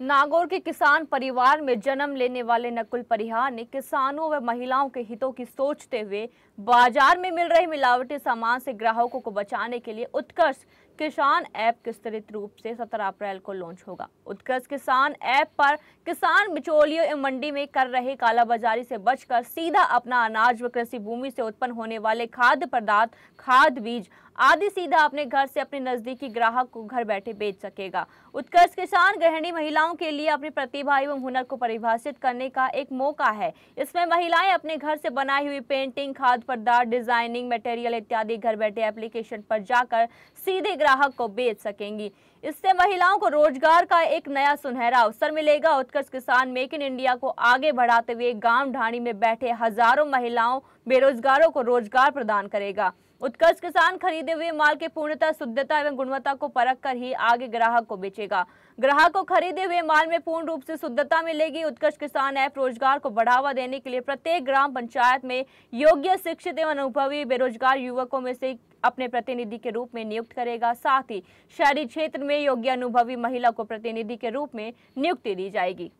नागौर के किसान परिवार में जन्म लेने वाले नकुल परिहार ने किसानों व महिलाओं के हितों की सोचते हुए बाजार में मिल रहे मिलावटी सामान से ग्राहकों को बचाने के लिए उत्कर्ष किसान ऐप विस्तृत रूप से 17 अप्रैल को लॉन्च होगा उत्कर्ष किसान ऐप पर किसान बिचौलियों एवं मंडी में कर रहे कालाबाजारी से बचकर सीधा अपना अनाज व कृषि भूमि से उत्पन्न होने वाले खाद्य पदार्थ खाद बीज आदि सीधा अपने घर से अपने नजदीकी ग्राहक को घर बैठे बेच सकेगा उत्कर्ष किसान गृहिणी महिलाओं के लिए अपनी प्रतिभा एवं हुनर को परिभाषित करने का एक मौका है इसमें महिलाएं अपने घर से बनाई हुई पेंटिंग खाद पदार्थ डिजाइनिंग मटेरियल इत्यादि घर बैठे एप्लीकेशन पर जाकर सीधे ग्राहक को बेच सकेंगी इससे महिलाओं को रोजगार का एक नया सुनहरा अवसर मिलेगा उत्कर्ष किसान मेक इन इंडिया को आगे बढ़ाते हुए गांव ढाणी में बैठे हजारों महिलाओं बेरोजगारों को रोजगार प्रदान करेगा उत्कर्ष किसान खरीद खरीदे हुए माल के पूर्णतः शुद्धता एवं गुणवत्ता को परख कर ही आगे ग्राहक को बेचेगा ग्राहक को खरीदे हुए माल में पूर्ण रूप से शुद्धता मिलेगी उत्कर्ष किसान ऐप रोजगार को बढ़ावा देने के लिए प्रत्येक ग्राम पंचायत में योग्य शिक्षित एवं अनुभवी बेरोजगार युवकों में से अपने प्रतिनिधि के रूप में नियुक्त करेगा साथ ही शहरी क्षेत्र में योग्य अनुभवी महिला को प्रतिनिधि के रूप में नियुक्ति दी जाएगी